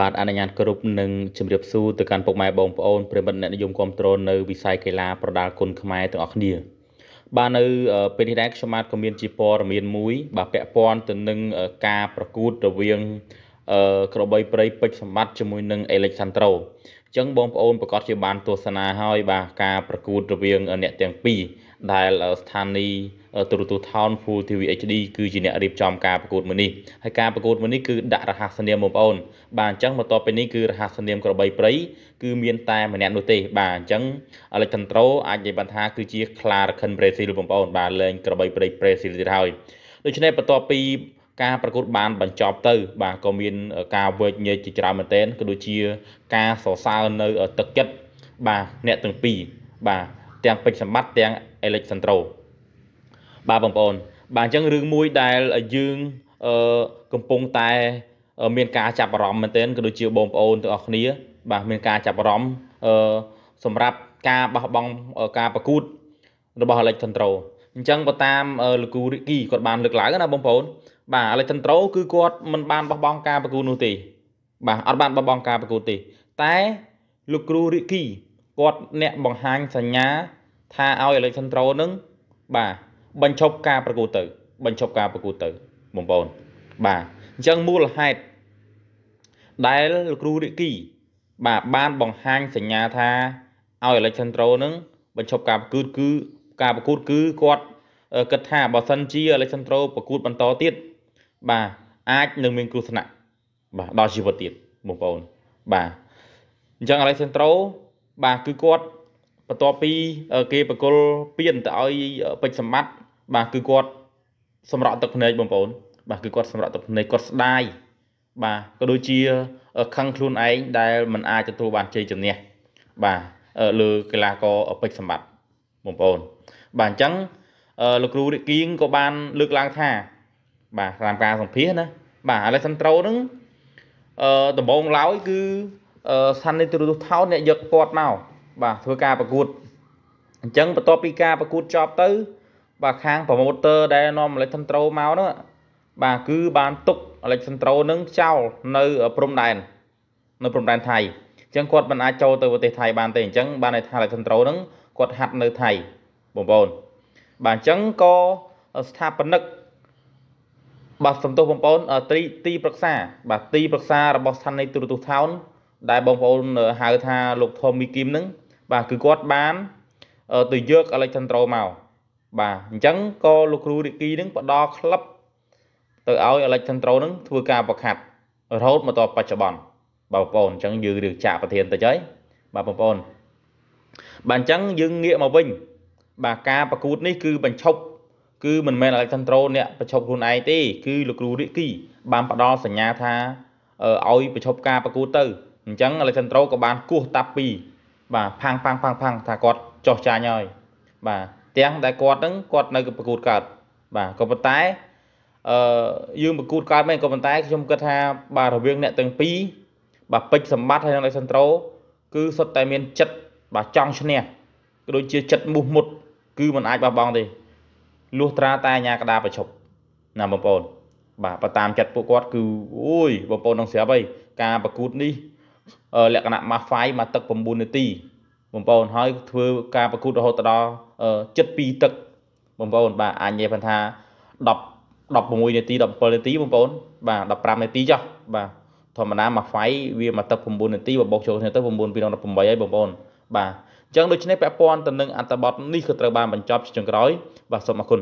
បាទអនុញ្ញាតគ្រប់នឹងជំរាបសួរទៅកាន់ពុកម៉ែបងប្អូនប្រិមិត្តអ្នកនិយមគ្រប់គ្រងនៅវិស័យកីឡាប្រដាល់គុណខ្មែរទាំងអស់គ្នាបាទនៅពេលនេះដែរខ្ញុំបាទក៏មានជាព័ត៌មានមួយបាទពាក់ព័ន្ធទៅនឹងការប្រកួតរវាងក្របីព្រៃពេជ្រសម្បត្តិជាមួយនឹងអេលិចសាន់ត្រូអញ្ចឹងបងប្អូនប្រកាសជាបានទស្សនាហើយបាទការប្រកួតរវាងអ្នកទាំងពីរដែលស្ថានីយ៍ទូរទស្សន៍ Town Full TV HD គឺជាអ្នករៀបចំការប្រកួតមួយនេះហើយការប្រកួតមួយនេះគឺដាក់រហស្សនាមបងប្អូន បាទអញ្ចឹងបន្ទាប់ពីនេះគឺរហស្សនាមក្របីព្រៃគឺមានតែម្នាក់នោះទេ បាទអញ្ចឹង Alexandro អាចនិយាយបានថាគឺជា Clarken Brazil បងប្អូន បាទលេងក្របីព្រៃ Brazil ទៀតហើយដូច្នេះបន្ទាប់ពីការប្រកួតបានបញ្ចប់ទៅ បាទក៏មានការវេចញែកជាច្រើនមែនទែនក៏ដូចជាការសរសើរនៅទឹកចិត្តបាទអ្នកទាំងពីរបាទទាំងពេជ្រសម្បត្តិទាំងអេលិចសាន់ត្រូបាទបងប្អូន បាទអញ្ចឹងរឿងមួយដែលយើងអឺកំពុងតែមានការចាប់អារម្មណ៍មែនទែនក៏ដូចជាបងប្អូនទាំងអស់គ្នា បាទមានការចាប់អារម្មណ៍អឺសម្រាប់ការបោះបង់ការប្រកួតរបស់អេលិចសាន់ត្រូអញ្ចឹងបើតាមលោកគូរីគីគាត់បានលើកឡើងណាបងប្អូនបាទឥឡូវចន្ទ្រោគឺគាត់មិនបានបោះបង់ការប្រគួតនោះទេបាទអត់បានបោះបង់ការប្រគួតទេតែលោកគ្រូរិគីគាត់អ្នកបង្ហាញសញ្ញាថាឲ្យអេលិចសិនត្រូនឹងបាទបញ្ឈប់ការប្រគួតទៅបញ្ឈប់ការប្រគួតទៅបងប្អូនបាទអញ្ចឹងមូលហេតុដែលលោកគ្រូរិគីបាទបានបង្ហាញសញ្ញាថាឲ្យអេលិចសិនត្រូនឹងបញ្ឈប់ការប្រគួតគឺការប្រគួតគឺគាត់គិតថាបើសិនជាអេលិចសិនត្រូប្រគួតបន្តទៀតបាទអាចនឹងមានគ្រោះថ្នាក់បាទដល់ជីវិតទៀតបងប្អូនបាទអញ្ចឹងអាឡេសិនត្រូបាទគឺគាត់បន្ទាប់ពីគេបកុលពៀនទៅឲ្យពេជ្រសម្បត្តិបាទគឺគាត់សម្រក់ទឹកភ្នែកបងប្អូន បាទគឺគាត់សម្រក់ទឹកភ្នែកគាត់ស្ដាយបាទក៏ដូចជាខឹងខ្លួនឯងដែលមិនអាចទទួលបានជ័យជំនះបាទលើកីឡាករពេជ្រសម្បត្តិបងប្អូន បាទអញ្ចឹងលោកគ្រូរិគៀងក៏បាន លើកឡើងថាបាទតាមការសម្ភាសណាបាទឥឡូវសិនត្រូហ្នឹងអឺដំបងឡើយគឺអឺសានីទូរទស្សន៍ថោនអ្នកយកគាត់មកបាទធ្វើការប្រកួតអញ្ចឹងបន្ទាប់ពីការប្រកួតចប់ទៅ បាទខាង promoter ដែលនាំ Alexan Tro មកហ្នឹងបាទគឺបានទុក Alexan Tro នឹងចោលនៅព្រំដែននៅព្រំដែនថៃអញ្ចឹងគាត់មិនអាចចូលទៅប្រទេសថៃបានទេអញ្ចឹងបានន័យថា Alexan Tro នឹងគាត់ហាត់នៅថៃបងប្អូន បាទអញ្ចឹងក៏ស្ថាបនិកបាទសំទោសបងប្អូនទីទីប្រឹក្សាបាទទីប្រឹក្សារបស់ស្ថានីយ៍ទូរទស្សន៍ថោនដែលបងប្អូនហៅថាលោកថូមីគីមហ្នឹងបាទគឺគាត់បានទៅយកអេលិចសាន់ដ្រូមកបាទអញ្ចឹងក៏លោកគ្រូរិគីហ្នឹងផ្ដល់ក្លឹបទៅឲ្យអេលិចសាន់ដ្រូហ្នឹងធ្វើការប្រខាត់រហូតមកដល់បច្ចុប្បន្នបាទបងប្អូនអញ្ចឹងយើងរឿងចាក់ប្រធានតិចហើយបាទបងប្អូនបាទអញ្ចឹងយើងងាកមកវិញ បាទការប្រកួតនេះគឺបញ្ឈប់គឺមិនមែនអេឡិចសាន់ដ្រូអ្នកប្រឈប់ខ្លួនឯងទេគឺលោកគ្រូរាគីបានផ្ដល់សញ្ញាថាឲ្យប្រឈប់ការប្រកួតទៅអញ្ចឹងអេឡិចសាន់ដ្រូក៏បានគោះតាប់ពីបាទផាំងផាំងផាំងផាំងថាគាត់ចោះចាញ់ហើយបាទទាំងដែលគាត់ហ្នឹងគាត់នៅប្រកួតកើតបាទក៏ប៉ុន្តែអឺយើងប្រកួតកើតមែនក៏ប៉ុន្តែខ្ញុំគិតថាបាទរវាងអ្នកទាំងពីរបាទពេជ្រសម្បត្តិហើយនិងអេឡិចសាន់ដ្រូ គឺសុទ្ធតែមានចិត្តបាទចង់ឈ្នះក៏ដូចជាចិត្តមុះមុត គឺមិនអាចបះបង់ទេលុះត្រាតែអាញាកដាប្រជប់ណាបងប្អូន បាទបើតាមចិត្តពួកគាត់ គឺអូយបងប្អូននឹងស្រាប់ហើយការប្រកួតនេះលក្ខណៈម៉ាហ្វាយមកទឹក9នាទីបងប្អូនហើយធ្វើការប្រកួតរហូតដល់ចិត្ត2ទឹកបងប្អូនបាទអាចនិយាយបានថា10 16នាទី17នាទីបងប្អូន បាទ15នាទីចុះបាទធម្មតាមកហ្វាយវាមកទឹក9នាទីបើបោកចូលគ្នាទៅ9 2 18ហើយបងប្អូនបាទអញ្ចឹងដូច្នេះពាក់ព័ន្ធទៅនឹងអត្ថបទនេះគឺត្រូវបានបញ្ចប់ជាចុងក្រោយបាទសូមអរគុណ